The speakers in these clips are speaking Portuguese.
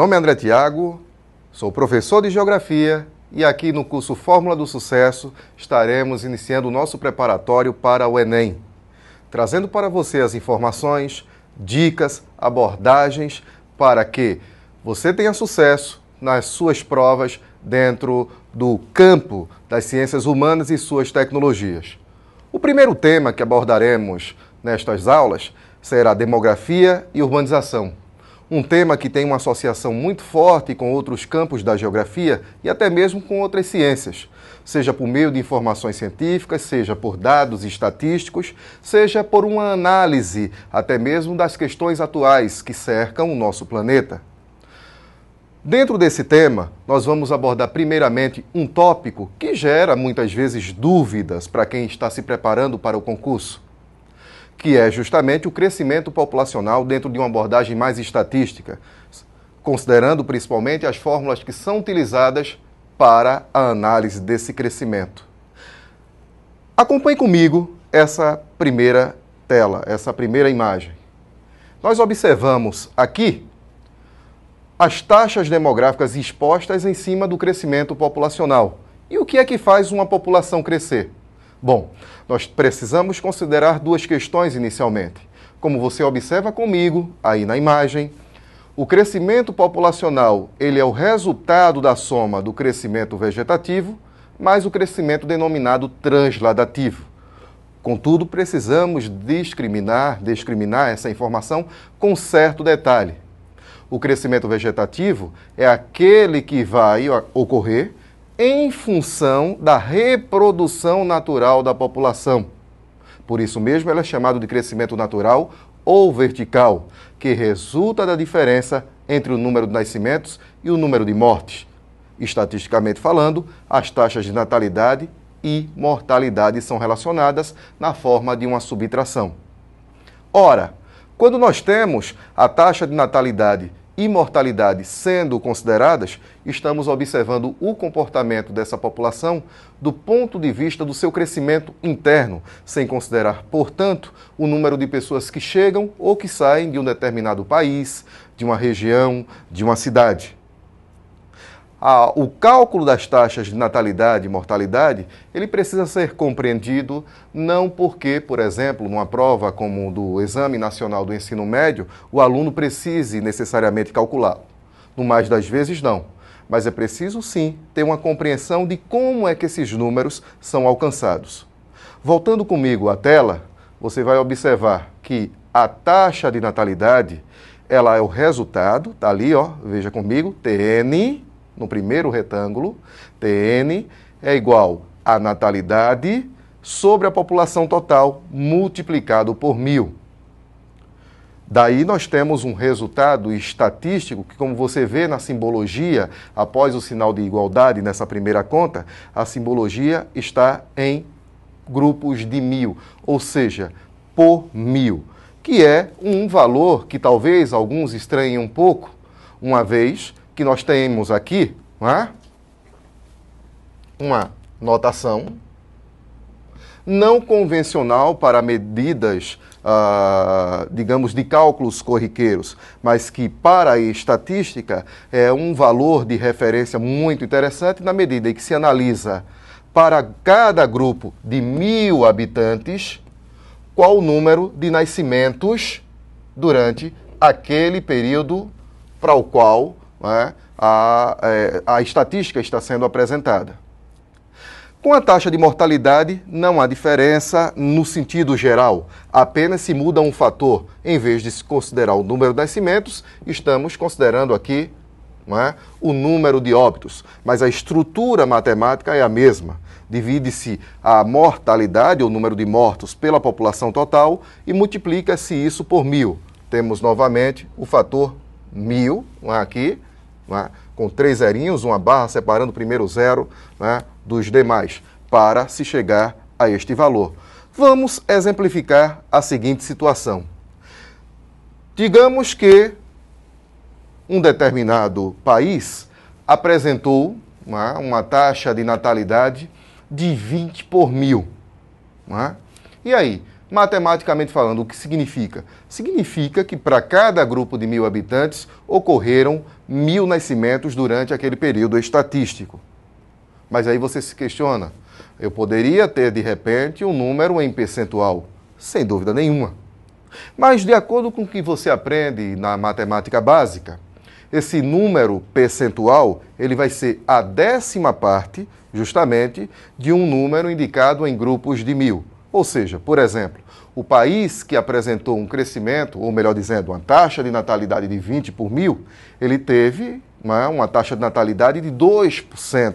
nome é André Tiago, sou professor de Geografia e aqui no curso Fórmula do Sucesso estaremos iniciando o nosso preparatório para o Enem, trazendo para você as informações, dicas, abordagens para que você tenha sucesso nas suas provas dentro do campo das ciências humanas e suas tecnologias. O primeiro tema que abordaremos nestas aulas será demografia e urbanização. Um tema que tem uma associação muito forte com outros campos da geografia e até mesmo com outras ciências, seja por meio de informações científicas, seja por dados estatísticos, seja por uma análise até mesmo das questões atuais que cercam o nosso planeta. Dentro desse tema, nós vamos abordar primeiramente um tópico que gera muitas vezes dúvidas para quem está se preparando para o concurso que é justamente o crescimento populacional dentro de uma abordagem mais estatística, considerando principalmente as fórmulas que são utilizadas para a análise desse crescimento. Acompanhe comigo essa primeira tela, essa primeira imagem. Nós observamos aqui as taxas demográficas expostas em cima do crescimento populacional. E o que é que faz uma população crescer? Bom, nós precisamos considerar duas questões inicialmente. Como você observa comigo aí na imagem, o crescimento populacional ele é o resultado da soma do crescimento vegetativo mais o crescimento denominado transladativo. Contudo, precisamos discriminar, discriminar essa informação com certo detalhe. O crescimento vegetativo é aquele que vai ocorrer em função da reprodução natural da população. Por isso mesmo, ela é chamada de crescimento natural ou vertical, que resulta da diferença entre o número de nascimentos e o número de mortes. Estatisticamente falando, as taxas de natalidade e mortalidade são relacionadas na forma de uma subtração. Ora, quando nós temos a taxa de natalidade imortalidade sendo consideradas, estamos observando o comportamento dessa população do ponto de vista do seu crescimento interno, sem considerar, portanto, o número de pessoas que chegam ou que saem de um determinado país, de uma região, de uma cidade a, o cálculo das taxas de natalidade e mortalidade, ele precisa ser compreendido não porque, por exemplo, numa prova como do Exame Nacional do Ensino Médio, o aluno precise necessariamente calculá-lo. No mais das vezes, não. Mas é preciso, sim, ter uma compreensão de como é que esses números são alcançados. Voltando comigo à tela, você vai observar que a taxa de natalidade, ela é o resultado, tá ali, ó, veja comigo, TN no primeiro retângulo, TN é igual à natalidade sobre a população total multiplicado por mil. Daí nós temos um resultado estatístico que, como você vê na simbologia, após o sinal de igualdade nessa primeira conta, a simbologia está em grupos de mil, ou seja, por mil, que é um valor que talvez alguns estranhem um pouco, uma vez que nós temos aqui é? uma notação não convencional para medidas, ah, digamos, de cálculos corriqueiros, mas que para a estatística é um valor de referência muito interessante na medida em que se analisa para cada grupo de mil habitantes qual o número de nascimentos durante aquele período para o qual né, a, é, a estatística está sendo apresentada. Com a taxa de mortalidade, não há diferença no sentido geral, apenas se muda um fator. Em vez de se considerar o número de nascimentos, estamos considerando aqui é? o número de óbitos, mas a estrutura matemática é a mesma. Divide-se a mortalidade, o número de mortos, pela população total e multiplica-se isso por mil. Temos novamente o fator mil é? aqui, né, com três zerinhos, uma barra separando o primeiro zero né, dos demais, para se chegar a este valor. Vamos exemplificar a seguinte situação. Digamos que um determinado país apresentou né, uma taxa de natalidade de 20 por mil. Né? E aí, Matematicamente falando, o que significa? Significa que para cada grupo de mil habitantes ocorreram mil nascimentos durante aquele período estatístico. Mas aí você se questiona: eu poderia ter de repente um número em percentual? Sem dúvida nenhuma. Mas de acordo com o que você aprende na matemática básica, esse número percentual ele vai ser a décima parte, justamente, de um número indicado em grupos de mil. Ou seja, por exemplo, o país que apresentou um crescimento, ou melhor dizendo, uma taxa de natalidade de 20 por mil, ele teve uma, né, uma taxa de natalidade de 2%.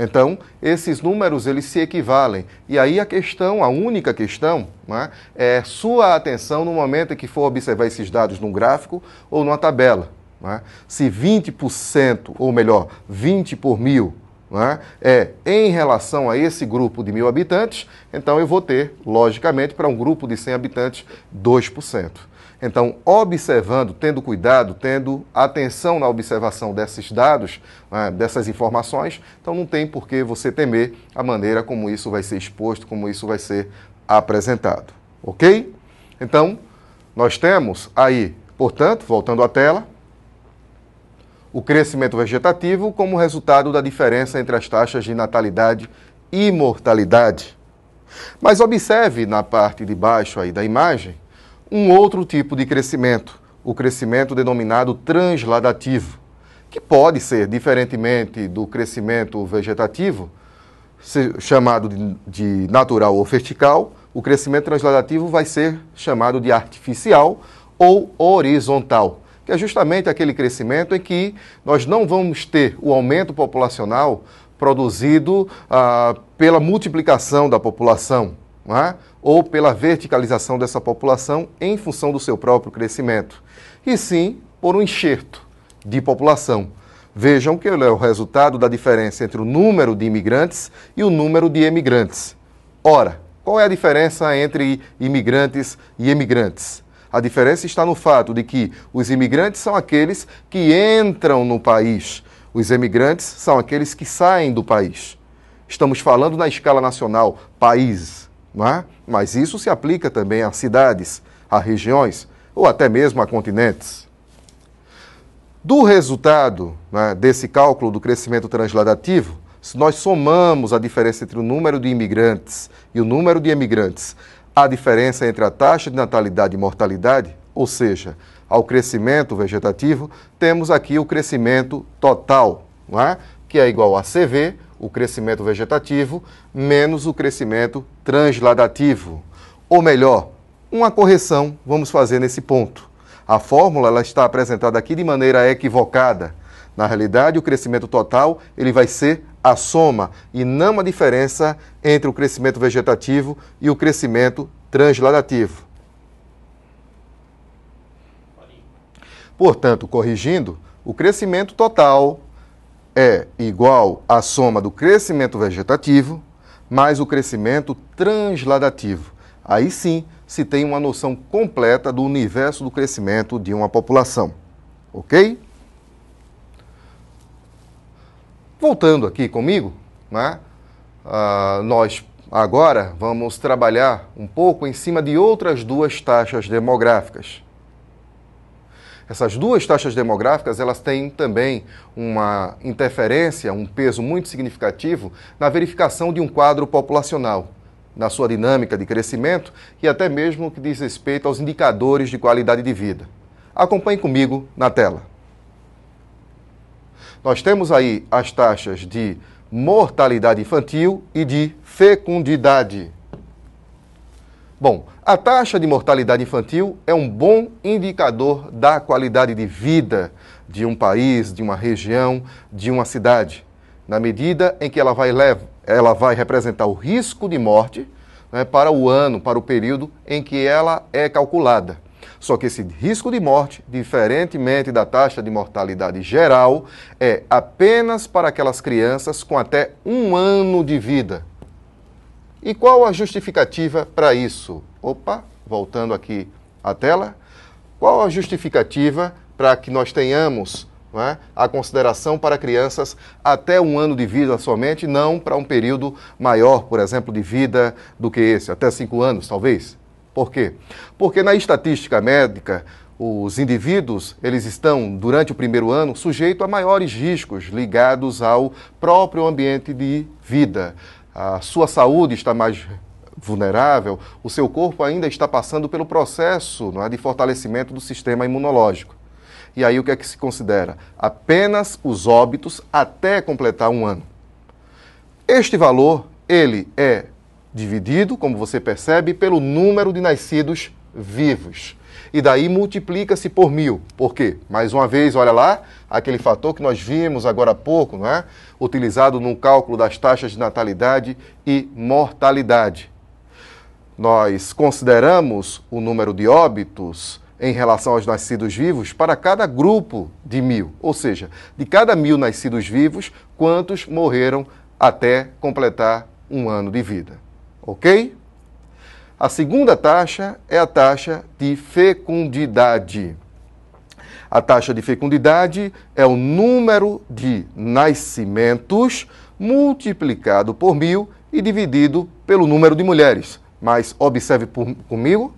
Então, esses números eles se equivalem. E aí a questão, a única questão, né, é sua atenção no momento em que for observar esses dados num gráfico ou numa tabela. Né? Se 20%, ou melhor, 20 por mil é? é em relação a esse grupo de mil habitantes, então eu vou ter, logicamente, para um grupo de 100 habitantes, 2%. Então, observando, tendo cuidado, tendo atenção na observação desses dados, né, dessas informações, então não tem por que você temer a maneira como isso vai ser exposto, como isso vai ser apresentado. Ok? Então, nós temos aí, portanto, voltando à tela, o crescimento vegetativo como resultado da diferença entre as taxas de natalidade e mortalidade. Mas observe na parte de baixo aí da imagem um outro tipo de crescimento, o crescimento denominado transladativo, que pode ser, diferentemente do crescimento vegetativo, chamado de natural ou vertical, o crescimento transladativo vai ser chamado de artificial ou horizontal que é justamente aquele crescimento em que nós não vamos ter o aumento populacional produzido ah, pela multiplicação da população é? ou pela verticalização dessa população em função do seu próprio crescimento, e sim por um enxerto de população. Vejam que é o resultado da diferença entre o número de imigrantes e o número de emigrantes. Ora, qual é a diferença entre imigrantes e emigrantes? A diferença está no fato de que os imigrantes são aqueles que entram no país, os emigrantes são aqueles que saem do país. Estamos falando na escala nacional, país, não é? Mas isso se aplica também a cidades, a regiões ou até mesmo a continentes. Do resultado né, desse cálculo do crescimento transladativo, se nós somamos a diferença entre o número de imigrantes e o número de emigrantes a diferença entre a taxa de natalidade e mortalidade, ou seja, ao crescimento vegetativo, temos aqui o crescimento total, não é? que é igual a CV, o crescimento vegetativo, menos o crescimento transladativo. Ou melhor, uma correção vamos fazer nesse ponto. A fórmula ela está apresentada aqui de maneira equivocada. Na realidade, o crescimento total ele vai ser a soma e não a diferença entre o crescimento vegetativo e o crescimento transladativo. Portanto, corrigindo, o crescimento total é igual à soma do crescimento vegetativo mais o crescimento transladativo. Aí sim se tem uma noção completa do universo do crescimento de uma população. Ok? Voltando aqui comigo, né? ah, nós agora vamos trabalhar um pouco em cima de outras duas taxas demográficas. Essas duas taxas demográficas elas têm também uma interferência, um peso muito significativo na verificação de um quadro populacional, na sua dinâmica de crescimento e até mesmo que diz respeito aos indicadores de qualidade de vida. Acompanhe comigo na tela. Nós temos aí as taxas de mortalidade infantil e de fecundidade. Bom, a taxa de mortalidade infantil é um bom indicador da qualidade de vida de um país, de uma região, de uma cidade, na medida em que ela vai, ela vai representar o risco de morte né, para o ano, para o período em que ela é calculada. Só que esse risco de morte, diferentemente da taxa de mortalidade geral, é apenas para aquelas crianças com até um ano de vida. E qual a justificativa para isso? Opa, voltando aqui à tela. Qual a justificativa para que nós tenhamos é? a consideração para crianças até um ano de vida somente, não para um período maior, por exemplo, de vida do que esse, até cinco anos, talvez. Por quê? Porque na estatística médica, os indivíduos, eles estão, durante o primeiro ano, sujeitos a maiores riscos ligados ao próprio ambiente de vida. A sua saúde está mais vulnerável, o seu corpo ainda está passando pelo processo é, de fortalecimento do sistema imunológico. E aí o que é que se considera? Apenas os óbitos até completar um ano. Este valor, ele é dividido, como você percebe, pelo número de nascidos vivos. E daí multiplica-se por mil. Por quê? Mais uma vez, olha lá, aquele fator que nós vimos agora há pouco, não é? Utilizado no cálculo das taxas de natalidade e mortalidade. Nós consideramos o número de óbitos em relação aos nascidos vivos para cada grupo de mil, ou seja, de cada mil nascidos vivos, quantos morreram até completar um ano de vida ok? A segunda taxa é a taxa de fecundidade. A taxa de fecundidade é o número de nascimentos multiplicado por mil e dividido pelo número de mulheres. Mas observe por, comigo,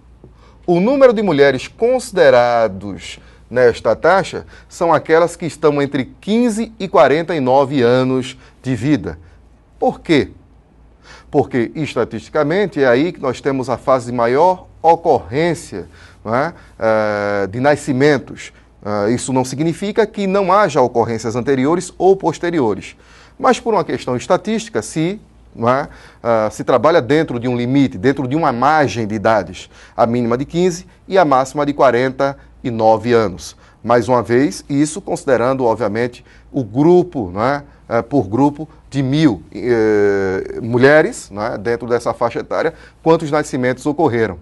o número de mulheres considerados nesta taxa são aquelas que estão entre 15 e 49 anos de vida. Por quê? porque estatisticamente é aí que nós temos a fase de maior ocorrência é? Eh, de nascimentos. Eh, isso não significa que não haja ocorrências anteriores ou posteriores, mas por uma questão estatística, se é? Uh, se trabalha dentro de um limite, dentro de uma margem de idades, a mínima de 15 e a máxima de 49 anos mais uma vez, e isso considerando, obviamente, o grupo, né, por grupo, de mil eh, mulheres né, dentro dessa faixa etária, quantos nascimentos ocorreram.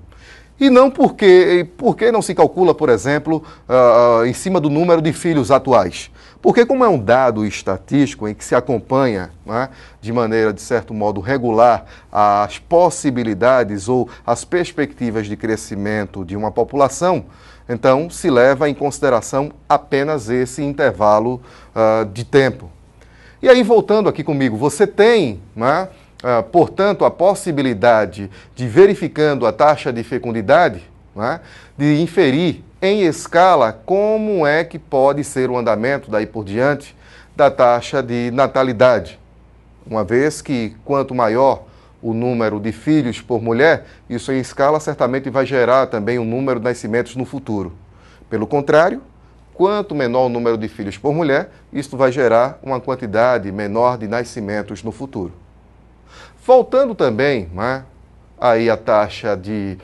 E não porque, porque não se calcula, por exemplo, uh, em cima do número de filhos atuais. Porque, como é um dado estatístico em que se acompanha né, de maneira, de certo modo, regular as possibilidades ou as perspectivas de crescimento de uma população, então, se leva em consideração apenas esse intervalo uh, de tempo. E aí, voltando aqui comigo, você tem, né, uh, portanto, a possibilidade de, verificando a taxa de fecundidade, né, de inferir em escala como é que pode ser o andamento daí por diante da taxa de natalidade. Uma vez que quanto maior o número de filhos por mulher, isso em escala certamente vai gerar também o um número de nascimentos no futuro. Pelo contrário, quanto menor o número de filhos por mulher, isso vai gerar uma quantidade menor de nascimentos no futuro. Faltando também né, aí a taxa de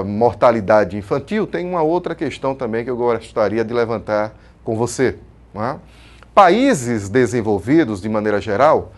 uh, mortalidade infantil, tem uma outra questão também que eu gostaria de levantar com você. Né? Países desenvolvidos, de maneira geral,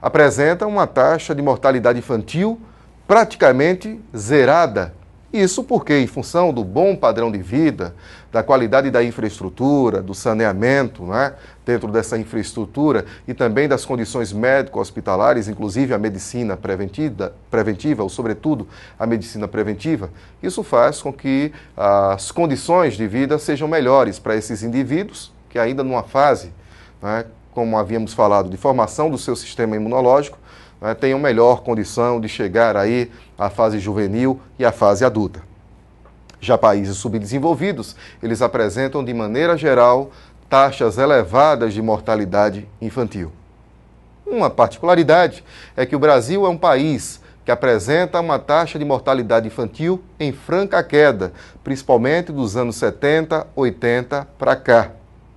apresenta uma taxa de mortalidade infantil praticamente zerada. Isso porque, em função do bom padrão de vida, da qualidade da infraestrutura, do saneamento né, dentro dessa infraestrutura e também das condições médico-hospitalares, inclusive a medicina preventiva, preventiva, ou sobretudo a medicina preventiva, isso faz com que as condições de vida sejam melhores para esses indivíduos que ainda numa fase né, como havíamos falado, de formação do seu sistema imunológico, né, tenham melhor condição de chegar aí à fase juvenil e à fase adulta. Já países subdesenvolvidos, eles apresentam de maneira geral taxas elevadas de mortalidade infantil. Uma particularidade é que o Brasil é um país que apresenta uma taxa de mortalidade infantil em franca queda, principalmente dos anos 70, 80 para cá.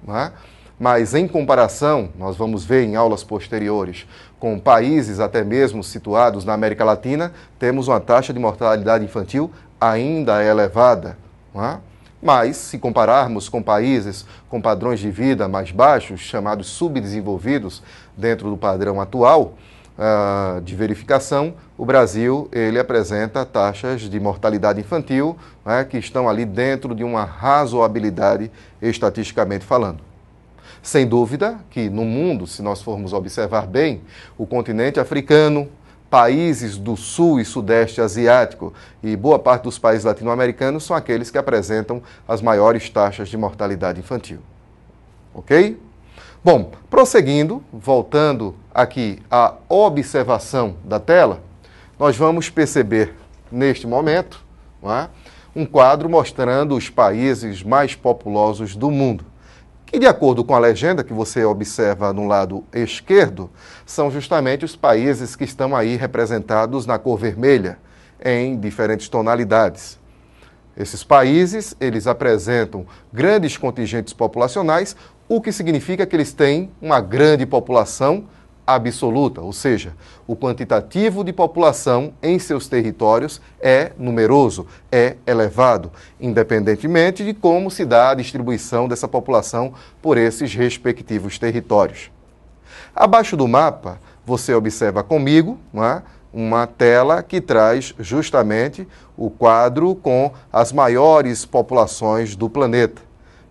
Não é? mas em comparação, nós vamos ver em aulas posteriores, com países até mesmo situados na América Latina, temos uma taxa de mortalidade infantil ainda elevada. É? Mas, se compararmos com países com padrões de vida mais baixos, chamados subdesenvolvidos, dentro do padrão atual uh, de verificação, o Brasil ele apresenta taxas de mortalidade infantil é? que estão ali dentro de uma razoabilidade estatisticamente falando. Sem dúvida que no mundo, se nós formos observar bem, o continente africano, países do sul e sudeste asiático e boa parte dos países latino-americanos são aqueles que apresentam as maiores taxas de mortalidade infantil. Ok? Bom, prosseguindo, voltando aqui à observação da tela, nós vamos perceber neste momento é? um quadro mostrando os países mais populosos do mundo que, de acordo com a legenda que você observa no lado esquerdo, são justamente os países que estão aí representados na cor vermelha, em diferentes tonalidades. Esses países, eles apresentam grandes contingentes populacionais, o que significa que eles têm uma grande população absoluta, ou seja, o quantitativo de população em seus territórios é numeroso, é elevado, independentemente de como se dá a distribuição dessa população por esses respectivos territórios. Abaixo do mapa, você observa comigo é? uma tela que traz justamente o quadro com as maiores populações do planeta.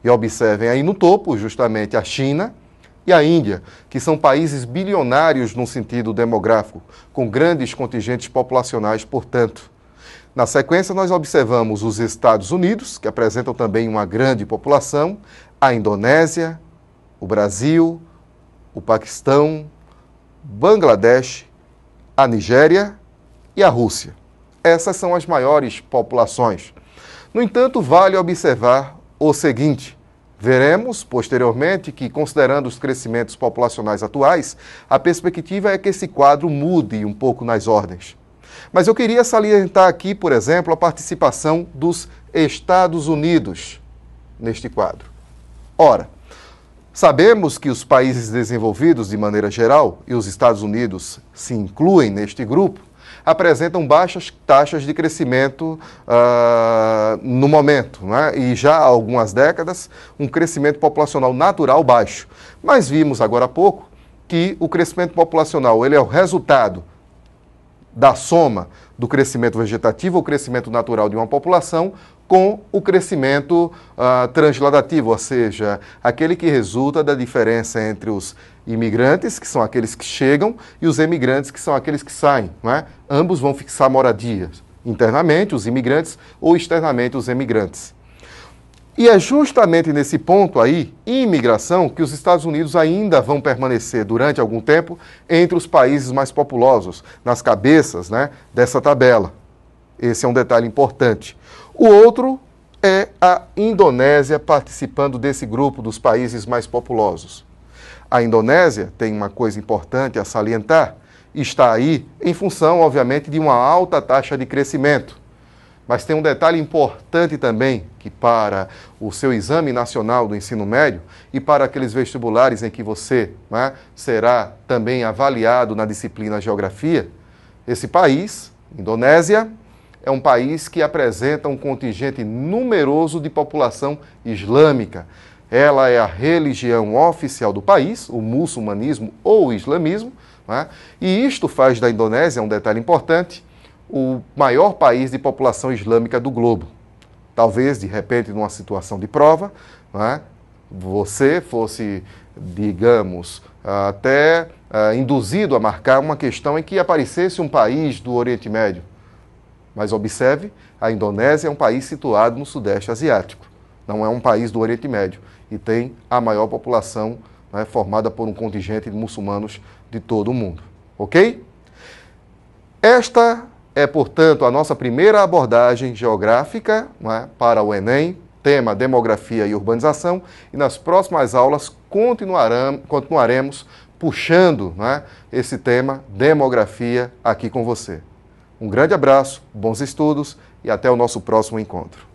E observem aí no topo, justamente, a China, e a Índia, que são países bilionários no sentido demográfico, com grandes contingentes populacionais, portanto. Na sequência, nós observamos os Estados Unidos, que apresentam também uma grande população, a Indonésia, o Brasil, o Paquistão, Bangladesh, a Nigéria e a Rússia. Essas são as maiores populações. No entanto, vale observar o seguinte: Veremos, posteriormente, que, considerando os crescimentos populacionais atuais, a perspectiva é que esse quadro mude um pouco nas ordens. Mas eu queria salientar aqui, por exemplo, a participação dos Estados Unidos neste quadro. Ora, sabemos que os países desenvolvidos, de maneira geral, e os Estados Unidos se incluem neste grupo, apresentam baixas taxas de crescimento uh, no momento, né? e já há algumas décadas, um crescimento populacional natural baixo. Mas vimos agora há pouco que o crescimento populacional ele é o resultado da soma do crescimento vegetativo ou crescimento natural de uma população com o crescimento uh, transladativo, ou seja, aquele que resulta da diferença entre os imigrantes, que são aqueles que chegam, e os emigrantes, que são aqueles que saem. Né? Ambos vão fixar moradias, internamente, os imigrantes, ou externamente, os emigrantes. E é justamente nesse ponto aí, imigração, que os Estados Unidos ainda vão permanecer durante algum tempo entre os países mais populosos, nas cabeças né, dessa tabela. Esse é um detalhe importante. O outro é a Indonésia participando desse grupo dos países mais populosos. A Indonésia tem uma coisa importante a salientar, está aí em função, obviamente, de uma alta taxa de crescimento. Mas tem um detalhe importante também que para o seu exame nacional do ensino médio e para aqueles vestibulares em que você né, será também avaliado na disciplina geografia, esse país, Indonésia, é um país que apresenta um contingente numeroso de população islâmica. Ela é a religião oficial do país, o muçulmanismo ou o islamismo, né? e isto faz da Indonésia, um detalhe importante, o maior país de população islâmica do globo. Talvez, de repente, numa situação de prova, né? você fosse, digamos, até eh, induzido a marcar uma questão em que aparecesse um país do Oriente Médio mas observe, a Indonésia é um país situado no Sudeste Asiático, não é um país do Oriente Médio e tem a maior população né, formada por um contingente de muçulmanos de todo o mundo. Ok? Esta é, portanto, a nossa primeira abordagem geográfica né, para o Enem, tema demografia e urbanização, e nas próximas aulas continuaremos puxando né, esse tema demografia aqui com você. Um grande abraço, bons estudos e até o nosso próximo encontro.